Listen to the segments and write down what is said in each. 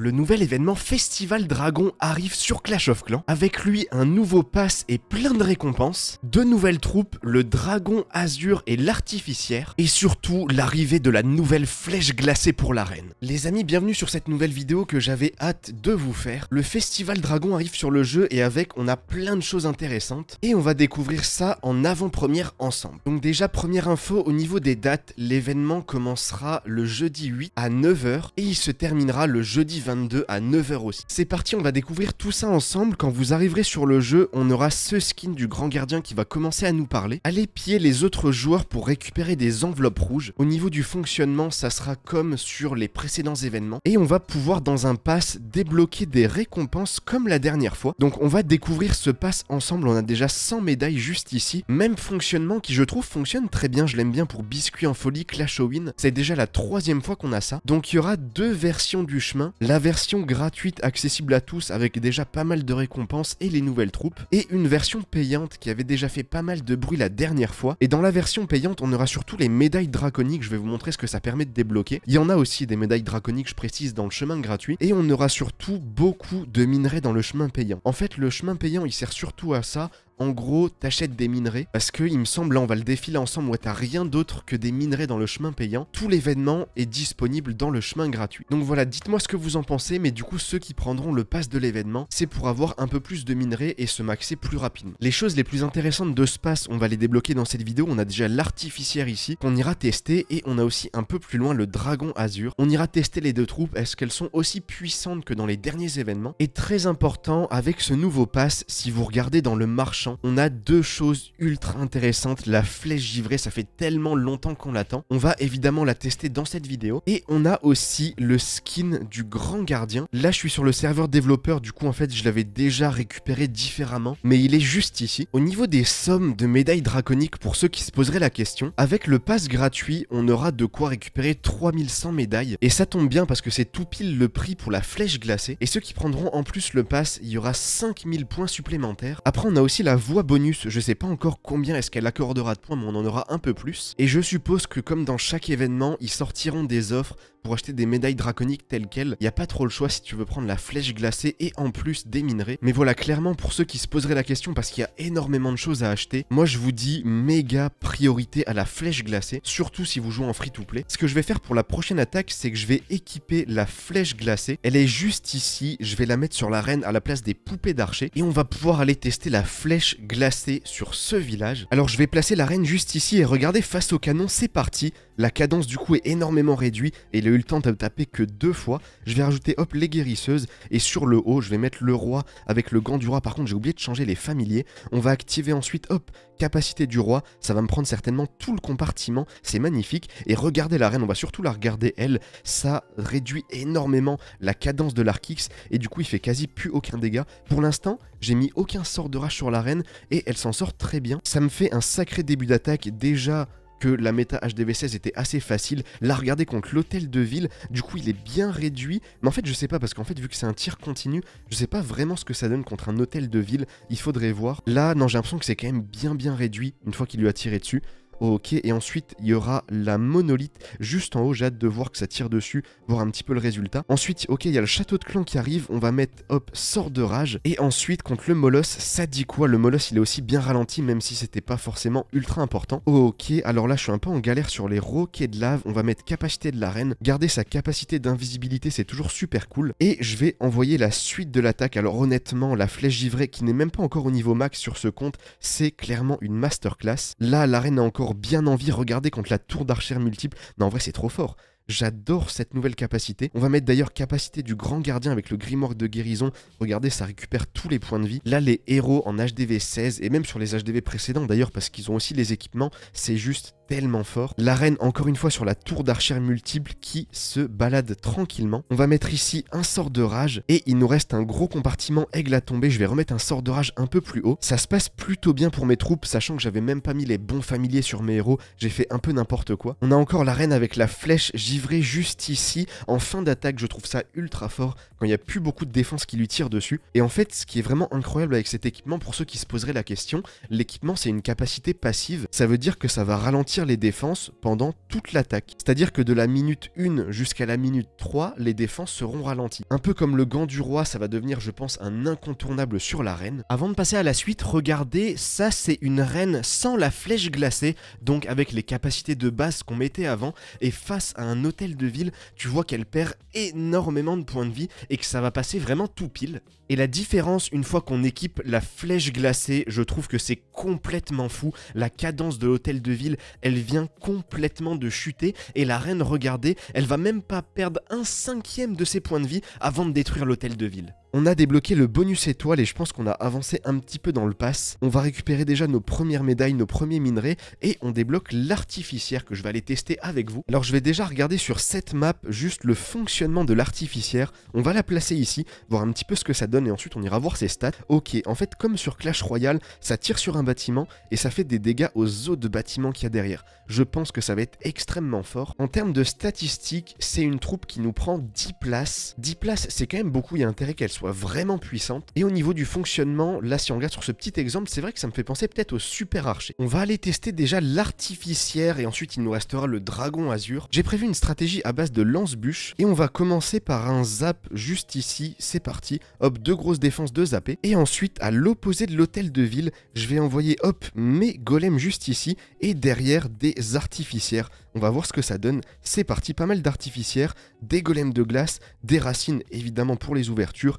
Le nouvel événement Festival Dragon arrive sur Clash of Clans, avec lui un nouveau pass et plein de récompenses, deux nouvelles troupes, le Dragon Azur et l'Artificière, et surtout l'arrivée de la nouvelle flèche glacée pour l'arène. Les amis, bienvenue sur cette nouvelle vidéo que j'avais hâte de vous faire. Le Festival Dragon arrive sur le jeu et avec, on a plein de choses intéressantes, et on va découvrir ça en avant-première ensemble. Donc déjà, première info, au niveau des dates, l'événement commencera le jeudi 8 à 9h, et il se terminera le jeudi 20 à 9h aussi. C'est parti, on va découvrir tout ça ensemble. Quand vous arriverez sur le jeu, on aura ce skin du grand gardien qui va commencer à nous parler. Allez piller les autres joueurs pour récupérer des enveloppes rouges. Au niveau du fonctionnement, ça sera comme sur les précédents événements. Et on va pouvoir dans un pass débloquer des récompenses comme la dernière fois. Donc on va découvrir ce pass ensemble. On a déjà 100 médailles juste ici. Même fonctionnement qui je trouve fonctionne très bien. Je l'aime bien pour Biscuit en folie, Clash C'est déjà la troisième fois qu'on a ça. Donc il y aura deux versions du chemin version gratuite accessible à tous avec déjà pas mal de récompenses et les nouvelles troupes, et une version payante qui avait déjà fait pas mal de bruit la dernière fois, et dans la version payante on aura surtout les médailles draconiques, je vais vous montrer ce que ça permet de débloquer, il y en a aussi des médailles draconiques je précise dans le chemin gratuit, et on aura surtout beaucoup de minerais dans le chemin payant. En fait le chemin payant il sert surtout à ça, en gros, t'achètes des minerais, parce que il me semble, là on va le défiler ensemble, ouais, t'as rien d'autre que des minerais dans le chemin payant. Tout l'événement est disponible dans le chemin gratuit. Donc voilà, dites-moi ce que vous en pensez, mais du coup, ceux qui prendront le pass de l'événement, c'est pour avoir un peu plus de minerais et se maxer plus rapidement. Les choses les plus intéressantes de ce pass, on va les débloquer dans cette vidéo. On a déjà l'artificière ici, qu'on ira tester, et on a aussi un peu plus loin le dragon azur. On ira tester les deux troupes, est-ce qu'elles sont aussi puissantes que dans les derniers événements Et très important, avec ce nouveau pass, si vous regardez dans le marchand, on a deux choses ultra intéressantes. La flèche givrée, ça fait tellement longtemps qu'on l'attend. On va évidemment la tester dans cette vidéo. Et on a aussi le skin du grand gardien. Là, je suis sur le serveur développeur. Du coup, en fait, je l'avais déjà récupéré différemment. Mais il est juste ici. Au niveau des sommes de médailles draconiques, pour ceux qui se poseraient la question, avec le pass gratuit, on aura de quoi récupérer 3100 médailles. Et ça tombe bien parce que c'est tout pile le prix pour la flèche glacée. Et ceux qui prendront en plus le pass, il y aura 5000 points supplémentaires. Après, on a aussi la voix bonus, je sais pas encore combien est-ce qu'elle accordera de points, mais on en aura un peu plus. Et je suppose que comme dans chaque événement, ils sortiront des offres acheter des médailles draconiques telles quelles. Il n'y a pas trop le choix si tu veux prendre la flèche glacée et en plus des minerais. Mais voilà, clairement, pour ceux qui se poseraient la question, parce qu'il y a énormément de choses à acheter, moi je vous dis méga priorité à la flèche glacée, surtout si vous jouez en free-to-play. Ce que je vais faire pour la prochaine attaque, c'est que je vais équiper la flèche glacée. Elle est juste ici, je vais la mettre sur l'arène à la place des poupées d'archer et on va pouvoir aller tester la flèche glacée sur ce village. Alors je vais placer l'arène juste ici et regardez face au canon, c'est parti. La cadence du coup est énormément réduite et le le temps de taper que deux fois. Je vais rajouter hop les guérisseuses et sur le haut je vais mettre le roi avec le gant du roi. Par contre j'ai oublié de changer les familiers. On va activer ensuite hop capacité du roi. Ça va me prendre certainement tout le compartiment. C'est magnifique. Et regardez la reine, on va surtout la regarder elle. Ça réduit énormément la cadence de l'archix et du coup il fait quasi plus aucun dégât. Pour l'instant j'ai mis aucun sort de rage sur la reine et elle s'en sort très bien. Ça me fait un sacré début d'attaque déjà que la méta HDV16 était assez facile. Là, regardez contre l'hôtel de ville, du coup, il est bien réduit. Mais en fait, je sais pas, parce qu'en fait, vu que c'est un tir continu, je sais pas vraiment ce que ça donne contre un hôtel de ville. Il faudrait voir. Là, non, j'ai l'impression que c'est quand même bien, bien réduit une fois qu'il lui a tiré dessus. Ok, et ensuite il y aura la monolithe juste en haut, j'ai hâte de voir que ça tire dessus, voir un petit peu le résultat. Ensuite, ok, il y a le château de clan qui arrive, on va mettre hop, sort de rage, et ensuite contre le molosse, ça dit quoi Le molosse il est aussi bien ralenti, même si c'était pas forcément ultra important. Ok, alors là je suis un peu en galère sur les roquets de lave, on va mettre capacité de la reine, garder sa capacité d'invisibilité, c'est toujours super cool, et je vais envoyer la suite de l'attaque. Alors honnêtement, la flèche givrée qui n'est même pas encore au niveau max sur ce compte, c'est clairement une masterclass. Là, la reine a encore bien envie. regarder contre la tour d'archère multiple. Non, en vrai, c'est trop fort. J'adore cette nouvelle capacité. On va mettre d'ailleurs capacité du grand gardien avec le grimoire de guérison. Regardez, ça récupère tous les points de vie. Là, les héros en HDV 16 et même sur les HDV précédents d'ailleurs parce qu'ils ont aussi les équipements, c'est juste tellement fort. L'arène encore une fois sur la tour d'archère multiple qui se balade tranquillement. On va mettre ici un sort de rage et il nous reste un gros compartiment aigle à tomber. Je vais remettre un sort de rage un peu plus haut. Ça se passe plutôt bien pour mes troupes, sachant que j'avais même pas mis les bons familiers sur mes héros. J'ai fait un peu n'importe quoi. On a encore l'arène avec la flèche vrai juste ici en fin d'attaque. Je trouve ça ultra fort quand il n'y a plus beaucoup de défenses qui lui tirent dessus. Et en fait, ce qui est vraiment incroyable avec cet équipement, pour ceux qui se poseraient la question, l'équipement c'est une capacité passive. Ça veut dire que ça va ralentir les défenses pendant toute l'attaque. C'est-à-dire que de la minute 1 jusqu'à la minute 3, les défenses seront ralenties. Un peu comme le gant du roi, ça va devenir, je pense, un incontournable sur la reine. Avant de passer à la suite, regardez, ça c'est une reine sans la flèche glacée, donc avec les capacités de base qu'on mettait avant, et face à un hôtel de ville, tu vois qu'elle perd énormément de points de vie, et que ça va passer vraiment tout pile. Et la différence une fois qu'on équipe la flèche glacée, je trouve que c'est complètement fou. La cadence de l'hôtel de ville, elle vient complètement de chuter et la reine, regardez, elle va même pas perdre un cinquième de ses points de vie avant de détruire l'hôtel de ville. On a débloqué le bonus étoile et je pense qu'on a avancé un petit peu dans le pass. On va récupérer déjà nos premières médailles, nos premiers minerais et on débloque l'artificière que je vais aller tester avec vous. Alors je vais déjà regarder sur cette map juste le fonctionnement de l'artificière. On va la placer ici, voir un petit peu ce que ça donne et ensuite on ira voir ses stats. Ok, en fait comme sur Clash Royale, ça tire sur un bâtiment et ça fait des dégâts aux autres bâtiments qu'il y a derrière. Je pense que ça va être extrêmement fort. En termes de statistiques, c'est une troupe qui nous prend 10 places. 10 places, c'est quand même beaucoup, il y a intérêt qu'elle soit soit vraiment puissante. Et au niveau du fonctionnement, là si on regarde sur ce petit exemple, c'est vrai que ça me fait penser peut-être au super archer. On va aller tester déjà l'artificière et ensuite il nous restera le dragon azur. J'ai prévu une stratégie à base de lance-bûche et on va commencer par un zap juste ici, c'est parti. Hop, deux grosses défenses, deux zappés. Et ensuite, à l'opposé de l'hôtel de ville, je vais envoyer hop mes golems juste ici et derrière des artificières. On va voir ce que ça donne. C'est parti, pas mal d'artificières, des golems de glace, des racines évidemment pour les ouvertures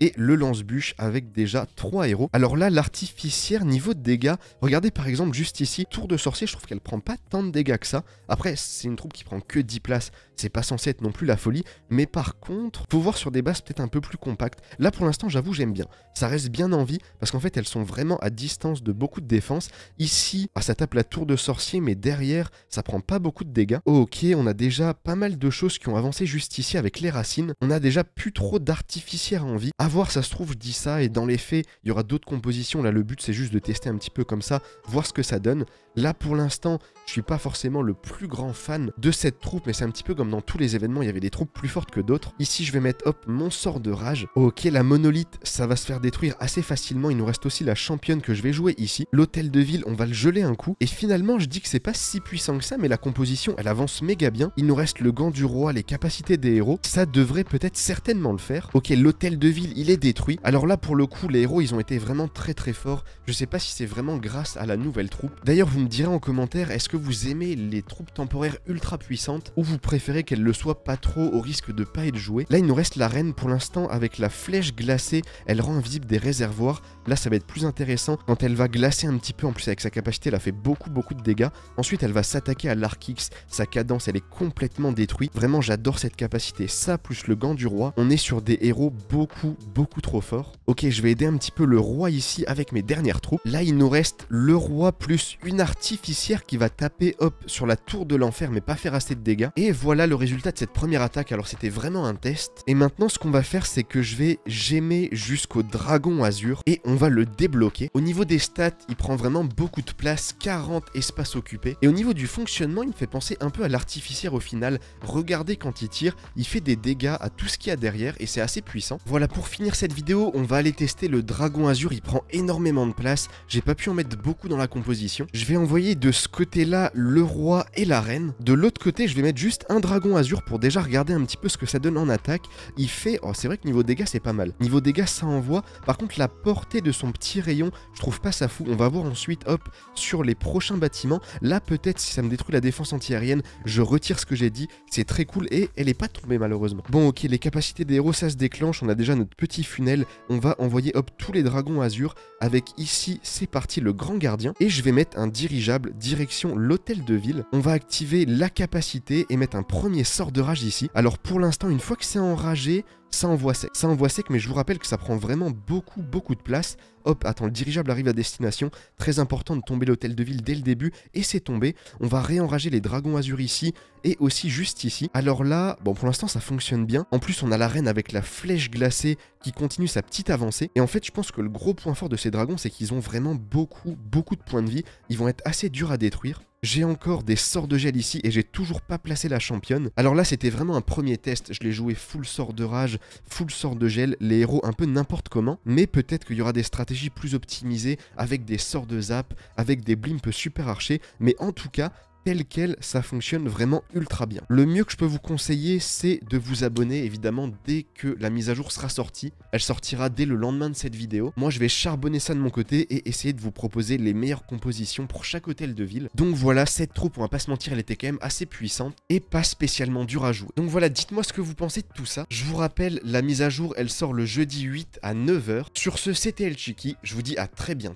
et le lance-bûche avec déjà 3 héros. Alors là, l'artificière, niveau de dégâts, regardez par exemple juste ici, tour de sorcier, je trouve qu'elle prend pas tant de dégâts que ça. Après, c'est une troupe qui prend que 10 places, c'est pas censé être non plus la folie, mais par contre, voir sur des bases peut-être un peu plus compactes, là pour l'instant, j'avoue, j'aime bien. Ça reste bien en vie, parce qu'en fait, elles sont vraiment à distance de beaucoup de défense. Ici, ah, ça tape la tour de sorcier, mais derrière, ça prend pas beaucoup de dégâts. ok, on a déjà pas mal de choses qui ont avancé juste ici avec les racines. On a déjà plus trop d'artificiaires en vie voir, ça se trouve, je dis ça, et dans les faits, il y aura d'autres compositions. Là, le but, c'est juste de tester un petit peu comme ça, voir ce que ça donne. Là, pour l'instant, je suis pas forcément le plus grand fan de cette troupe, mais c'est un petit peu comme dans tous les événements, il y avait des troupes plus fortes que d'autres. Ici, je vais mettre, hop, mon sort de rage. Ok, la monolithe, ça va se faire détruire assez facilement. Il nous reste aussi la championne que je vais jouer ici. L'hôtel de ville, on va le geler un coup. Et finalement, je dis que c'est pas si puissant que ça, mais la composition, elle avance méga bien. Il nous reste le gant du roi, les capacités des héros. Ça devrait peut-être certainement le faire. Ok, l'hôtel de ville, il est détruit. Alors là, pour le coup, les héros, ils ont été vraiment très très forts. Je sais pas si c'est vraiment grâce à la nouvelle troupe. D'ailleurs, vous me direz en commentaire, est-ce que vous aimez les troupes temporaires ultra puissantes ou vous préférez qu'elles le soient pas trop au risque de pas être jouées Là, il nous reste la reine pour l'instant avec la flèche glacée. Elle rend invisible des réservoirs. Là, ça va être plus intéressant quand elle va glacer un petit peu. En plus, avec sa capacité, elle a fait beaucoup beaucoup de dégâts. Ensuite, elle va s'attaquer à l'Arkix. Sa cadence, elle est complètement détruite. Vraiment, j'adore cette capacité. Ça, plus le gant du roi, on est sur des héros beaucoup beaucoup trop fort. Ok, je vais aider un petit peu le roi ici avec mes dernières troupes. Là, il nous reste le roi plus une artificière qui va taper, hop, sur la tour de l'enfer, mais pas faire assez de dégâts. Et voilà le résultat de cette première attaque. Alors, c'était vraiment un test. Et maintenant, ce qu'on va faire, c'est que je vais gémer jusqu'au dragon azur et on va le débloquer. Au niveau des stats, il prend vraiment beaucoup de place, 40 espaces occupés. Et au niveau du fonctionnement, il me fait penser un peu à l'artificière au final. Regardez quand il tire, il fait des dégâts à tout ce qu'il y a derrière et c'est assez puissant. Voilà pour finir cette vidéo, on va aller tester le Dragon Azur, il prend énormément de place, j'ai pas pu en mettre beaucoup dans la composition. Je vais envoyer de ce côté-là le roi et la reine. De l'autre côté, je vais mettre juste un Dragon Azur pour déjà regarder un petit peu ce que ça donne en attaque. Il fait... Oh, c'est vrai que niveau dégâts, c'est pas mal. Niveau dégâts, ça envoie. Par contre, la portée de son petit rayon, je trouve pas ça fou. On va voir ensuite, hop, sur les prochains bâtiments. Là, peut-être, si ça me détruit la défense anti antiaérienne, je retire ce que j'ai dit. C'est très cool et elle est pas tombée, malheureusement. Bon, ok, les capacités des héros, ça se déclenche. On a déjà notre petit funnel, on va envoyer hop tous les dragons azur avec ici, c'est parti, le grand gardien. Et je vais mettre un dirigeable direction l'hôtel de ville. On va activer la capacité et mettre un premier sort de rage ici. Alors pour l'instant, une fois que c'est enragé, ça envoie sec. Ça envoie sec, mais je vous rappelle que ça prend vraiment beaucoup, beaucoup de place. Hop, attends, le dirigeable arrive à destination. Très important de tomber l'hôtel de ville dès le début, et c'est tombé. On va réenrager les dragons azur ici, et aussi juste ici. Alors là, bon, pour l'instant, ça fonctionne bien. En plus, on a la reine avec la flèche glacée qui continue sa petite avancée. Et en fait, je pense que le gros point fort de ces dragons, c'est qu'ils ont vraiment beaucoup, beaucoup de points de vie. Ils vont être assez durs à détruire. J'ai encore des sorts de gel ici et j'ai toujours pas placé la championne. Alors là, c'était vraiment un premier test. Je l'ai joué full sort de rage, full sort de gel, les héros un peu n'importe comment. Mais peut-être qu'il y aura des stratégies plus optimisées avec des sorts de zap, avec des blimps super archés. Mais en tout cas, tel quel, ça fonctionne vraiment ultra bien. Le mieux que je peux vous conseiller, c'est de vous abonner évidemment dès que la mise à jour sera sortie. Elle sortira dès le lendemain de cette vidéo. Moi, je vais charbonner ça de mon côté et essayer de vous proposer les meilleures compositions pour chaque hôtel de ville. Donc voilà, cette troupe, on va pas se mentir, elle était quand même assez puissante et pas spécialement dure à jouer. Donc voilà, dites-moi ce que vous pensez de tout ça. Je vous rappelle, la mise à jour, elle sort le jeudi 8 à 9h. Sur ce, c'était El Chiki. Je vous dis à très bientôt.